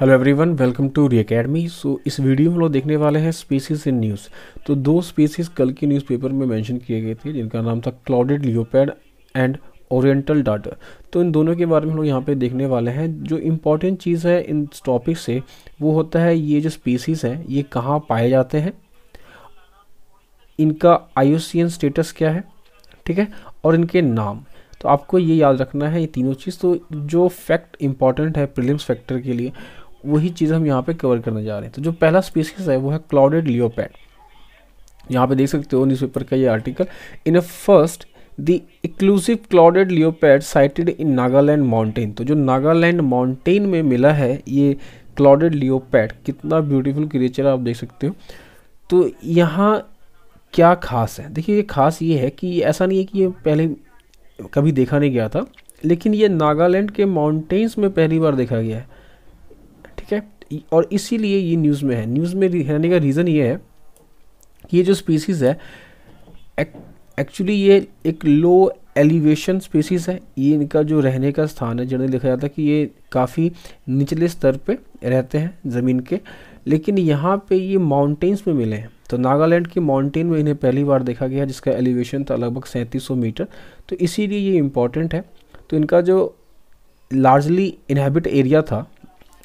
hello everyone welcome to Re Academy so इस video में लोग देखने वाले हैं स्पीसीज इन न्यूज़ तो दो स्पीसीज कल की न्यूज़पेपर में मेंशन किए गए थे जिनका नाम था क्लाउडेड लियोपैड एंड ओरिएंटल डाटा तो इन दोनों के बारे में हम लोग यहाँ पे देखने वाले हैं जो इम्पॉर्टेंट चीज़ है इन टॉपिक से वो होता है ये जो स्पीसीज हैं ये कहाँ पाए जाते हैं इनका आई स्टेटस क्या है ठीक है और इनके नाम तो आपको ये याद रखना है ये तीनों चीज़ तो जो फैक्ट इम्पॉर्टेंट है प्रिलिम्स फैक्टर के लिए वही चीज़ हम यहाँ पे कवर करने जा रहे हैं तो जो पहला स्पीसीज है वो है क्लाउडेड लियोपैड यहाँ पे देख सकते हो न्यूज़पेपर का ये article in a first the exclusive clouded leopard sighted in Nagaland mountain तो जो नागालैंड माउंटेन में मिला है ये क्लाउडेड लियोपैड कितना ब्यूटीफुल क्रिएचर आप देख सकते हो तो यहाँ क्या खास है देखिए ये खास ये है कि ऐसा नहीं है कि ये पहले कभी देखा नहीं गया था लेकिन ये नागालैंड के माउंटेन्स में पहली बार देखा गया है ठीक है और इसीलिए ये न्यूज़ में है न्यूज़ में रहने का रीज़न ये है कि ये जो स्पीसीज़ है एक्चुअली ये एक लो एलिवेशन स्पीसीज़ है ये इनका जो रहने का स्थान है जनरली लिखा जाता है कि ये काफ़ी निचले स्तर पे रहते हैं ज़मीन के लेकिन यहाँ पे ये माउंटेन्स में मिले हैं तो नागालैंड के माउंटेन में इन्हें पहली बार देखा गया जिसका एलिवेशन था लगभग सैंतीस मीटर तो इसीलिए ये इम्पॉर्टेंट है तो इनका जो लार्जली इनहेबिट एरिया था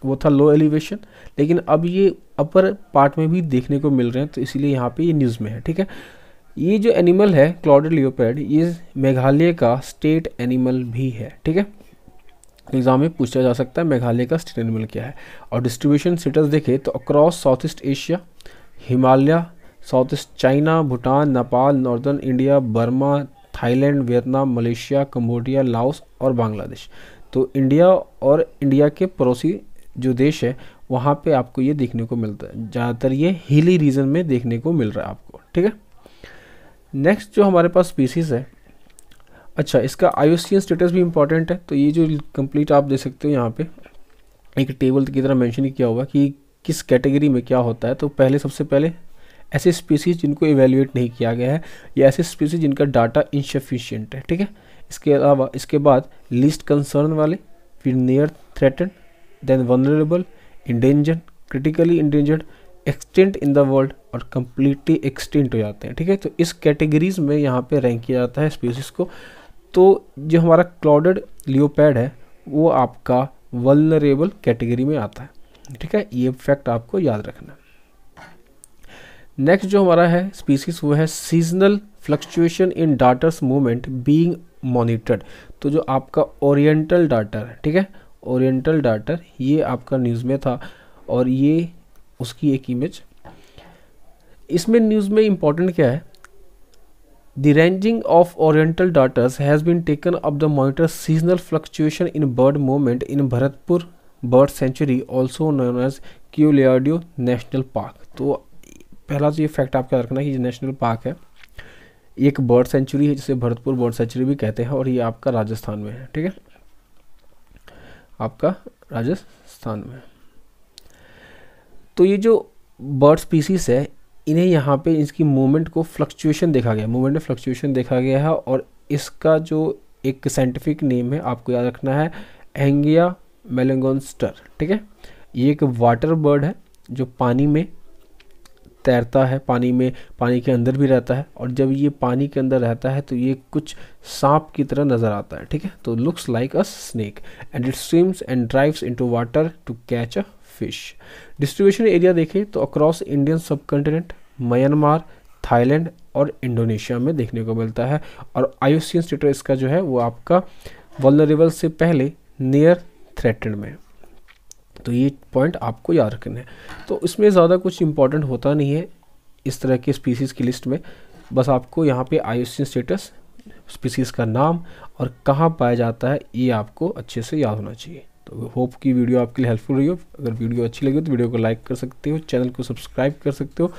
वो था लो एलिवेशन लेकिन अब ये अपर पार्ट में भी देखने को मिल रहे हैं तो इसीलिए यहाँ पे ये न्यूज़ में है ठीक है ये जो एनिमल है क्लॉडेड लियोपेड ये मेघालय का स्टेट एनिमल भी है ठीक है एग्जाम में पूछा जा सकता है मेघालय का स्टेट एनिमल क्या है और डिस्ट्रीब्यूशन स्टेटस देखें तो across south east Asia Himalaya south east China Bhutan Nepal northern India Burma Thailand Vietnam Malaysia Cambodia Laos और बांग्लादेश तो इंडिया और इंडिया के पड़ोसी जो देश है वहाँ पे आपको ये देखने को मिलता है ज़्यादातर ये हिली रीजन में देखने को मिल रहा है आपको ठीक है नेक्स्ट जो हमारे पास स्पीसीज है अच्छा इसका आई स्टेटस भी इंपॉर्टेंट है तो ये जो कंप्लीट आप देख सकते हो यहाँ पे एक टेबल की तरह मैंशन किया हुआ कि किस कैटेगरी में क्या होता है तो पहले सबसे पहले ऐसे स्पीसीज जिनको इवेल्यूएट नहीं किया गया है या ऐसे स्पीसीज जिनका डाटा इनशफिशियंट है ठीक है इसके अलावा इसके बाद लिस्ट कंसर्न वाले फिर near threatened then vulnerable endangered, critically endangered extinct in the world और कम्प्लीटली एक्सटेंट हो जाते हैं ठीक है तो इस कैटेगरीज में यहाँ पे रैंक किया जाता है स्पीसीज को तो जो हमारा क्लाउडेड लियोपैड है वो आपका वनरेबल कैटेगरी में आता है ठीक है ये फैक्ट आपको याद रखना नेक्स्ट जो हमारा है स्पीसीज वो है seasonal fluctuation in darters movement being monitored तो जो आपका ओरिएंटल डाटर है ठीक है ओरिएंटल डाटर ये आपका न्यूज़ में था और ये उसकी एक इमेज इसमें न्यूज़ में इम्पॉर्टेंट क्या है the ranging of oriental darters has been taken up the monitor seasonal fluctuation in bird moment in Bharatpur bird sanctuary also known as Keoladeo national park तो पहला तो ये फैक्ट आपका याद रखना है ये नेशनल पार्क है एक बर्ड सेंचुरी है जिसे भरतपुर बर्ड सेंचुरी भी कहते हैं और ये आपका राजस्थान में है ठीक है आपका राजस्थान में तो ये जो बर्ड स्पीसीज है इन्हें यहाँ पे इसकी मूवमेंट को फ्लक्चुएशन देखा गया मूवमेंट में फ्लक्चुएशन देखा गया है और इसका जो एक साइंटिफिक नेम है आपको याद रखना है एंगिया मेलेंगोनस्टर ठीक है ये एक वाटर बर्ड है जो पानी में तैरता है पानी में पानी के अंदर भी रहता है और जब ये पानी के अंदर रहता है तो ये कुछ सांप की तरह नज़र आता है ठीक है तो looks like a snake and it swims and drives in to water to catch a fish distribution area देखें तो across Indian subcontinent Myanmar Thailand और इंडोनेशिया में देखने को मिलता है और आयुषियन स्टेटर इसका जो है वो आपका वलनरेबल से पहले नियर थ्रेटेड में तो ये पॉइंट आपको याद रखना है तो इसमें ज़्यादा कुछ इंपॉर्टेंट होता नहीं है इस तरह के स्पीसीज़ की लिस्ट में बस आपको यहाँ पे आई स्टेटस स्पीसीज़ का नाम और कहाँ पाया जाता है ये आपको अच्छे से याद होना चाहिए तो होप की वीडियो आपके लिए हेल्पफुल रही हो अगर वीडियो अच्छी लगी हो तो वीडियो को लाइक कर सकते हो चैनल को सब्सक्राइब कर सकते हो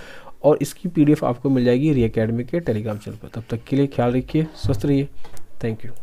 और इसकी पीडीएफ आपको मिल जाएगी री अकेडमी के टेलीग्राम चैनल पर तब तक के लिए ख्याल रखिए स्वस्थ रहिए थैंक यू